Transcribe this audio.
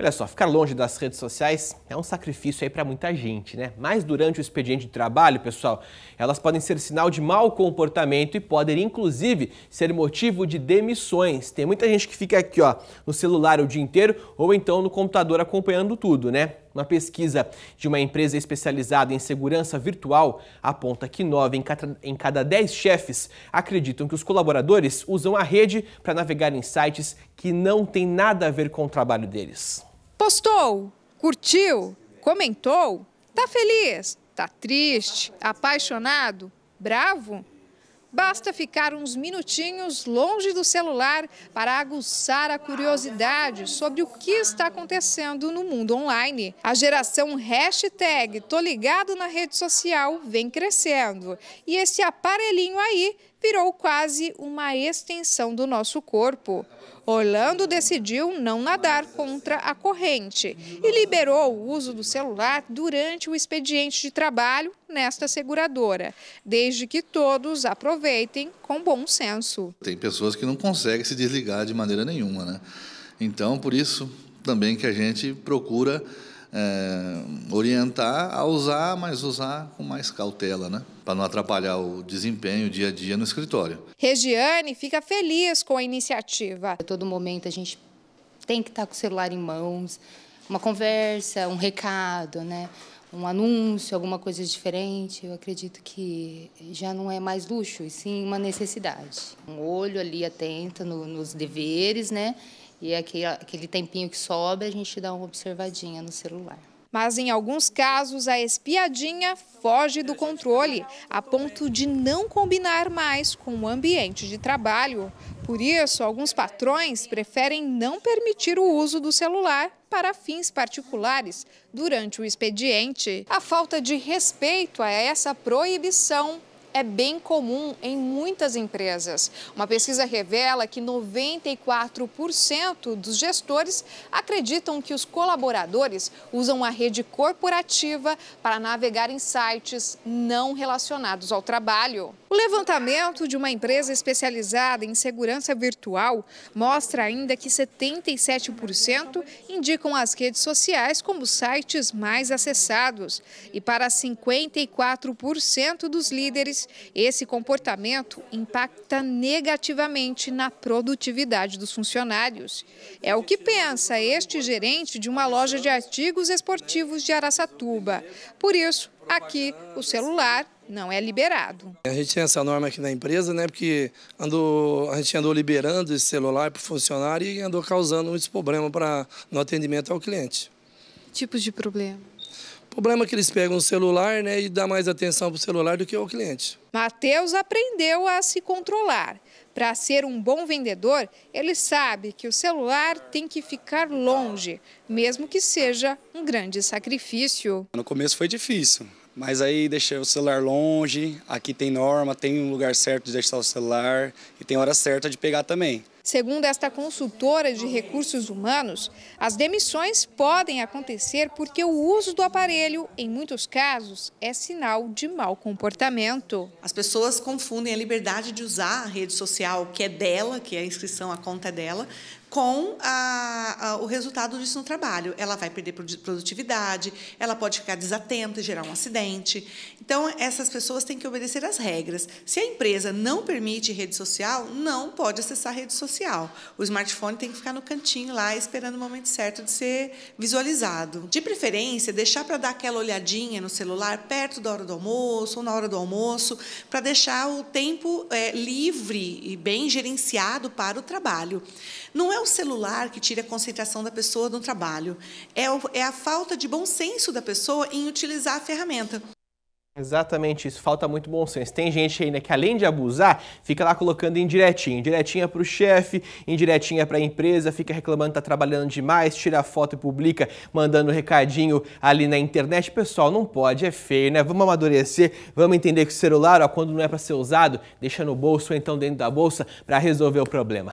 Olha só, ficar longe das redes sociais é um sacrifício aí para muita gente, né? Mas durante o expediente de trabalho, pessoal, elas podem ser sinal de mau comportamento e podem, inclusive, ser motivo de demissões. Tem muita gente que fica aqui, ó, no celular o dia inteiro ou então no computador acompanhando tudo, né? Uma pesquisa de uma empresa especializada em segurança virtual aponta que 9 em cada 10 chefes acreditam que os colaboradores usam a rede para navegar em sites que não têm nada a ver com o trabalho deles. Postou, curtiu, comentou, tá feliz, tá triste, apaixonado, bravo? Basta ficar uns minutinhos longe do celular para aguçar a curiosidade sobre o que está acontecendo no mundo online. A geração hashtag Tô Ligado na rede social vem crescendo e esse aparelhinho aí virou quase uma extensão do nosso corpo. Orlando decidiu não nadar contra a corrente e liberou o uso do celular durante o expediente de trabalho nesta seguradora, desde que todos aproveitem com bom senso. Tem pessoas que não conseguem se desligar de maneira nenhuma, né? Então, por isso também que a gente procura é, orientar a usar, mas usar com mais cautela, né? Para não atrapalhar o desempenho dia a dia no escritório. Regiane fica feliz com a iniciativa. A todo momento a gente tem que estar tá com o celular em mãos, uma conversa, um recado, né? um anúncio, alguma coisa diferente, eu acredito que já não é mais luxo, e sim uma necessidade. Um olho ali atento no, nos deveres, né? E aquele tempinho que sobra, a gente dá uma observadinha no celular. Mas em alguns casos, a espiadinha foge do controle, a ponto de não combinar mais com o ambiente de trabalho. Por isso, alguns patrões preferem não permitir o uso do celular para fins particulares durante o expediente. A falta de respeito a essa proibição é bem comum em muitas empresas. Uma pesquisa revela que 94% dos gestores acreditam que os colaboradores usam a rede corporativa para navegar em sites não relacionados ao trabalho. O levantamento de uma empresa especializada em segurança virtual mostra ainda que 77% indicam as redes sociais como sites mais acessados. E para 54% dos líderes, esse comportamento impacta negativamente na produtividade dos funcionários. É o que pensa este gerente de uma loja de artigos esportivos de Araçatuba. Por isso, aqui o celular não é liberado. A gente tinha essa norma aqui na empresa, né? Porque andou, a gente andou liberando esse celular para o funcionário e andou causando muitos problemas no atendimento ao cliente. Que tipos de problema? O problema é que eles pegam o celular né, e dá mais atenção para o celular do que ao cliente. Matheus aprendeu a se controlar. Para ser um bom vendedor, ele sabe que o celular tem que ficar longe, mesmo que seja um grande sacrifício. No começo foi difícil, mas aí deixei o celular longe, aqui tem norma, tem um lugar certo de deixar o celular e tem hora certa de pegar também. Segundo esta consultora de recursos humanos, as demissões podem acontecer porque o uso do aparelho, em muitos casos, é sinal de mau comportamento. As pessoas confundem a liberdade de usar a rede social, que é dela, que é a inscrição, a conta é dela, com a, a, o resultado disso no trabalho. Ela vai perder produtividade, ela pode ficar desatenta e gerar um acidente. Então, essas pessoas têm que obedecer às regras. Se a empresa não permite rede social, não pode acessar a rede social. O smartphone tem que ficar no cantinho lá, esperando o momento certo de ser visualizado. De preferência, deixar para dar aquela olhadinha no celular perto da hora do almoço ou na hora do almoço, para deixar o tempo é, livre e bem gerenciado para o trabalho. Não é é o celular que tira a concentração da pessoa no trabalho, é, o, é a falta de bom senso da pessoa em utilizar a ferramenta. Exatamente isso, falta muito bom senso. Tem gente ainda que, além de abusar, fica lá colocando indiretinha. Indiretinha para o chefe, indiretinha para a empresa, fica reclamando que está trabalhando demais, tira foto e publica, mandando recadinho ali na internet. Pessoal, não pode, é feio, né? Vamos amadurecer, vamos entender que o celular, ó, quando não é para ser usado, deixa no bolso ou então dentro da bolsa para resolver o problema.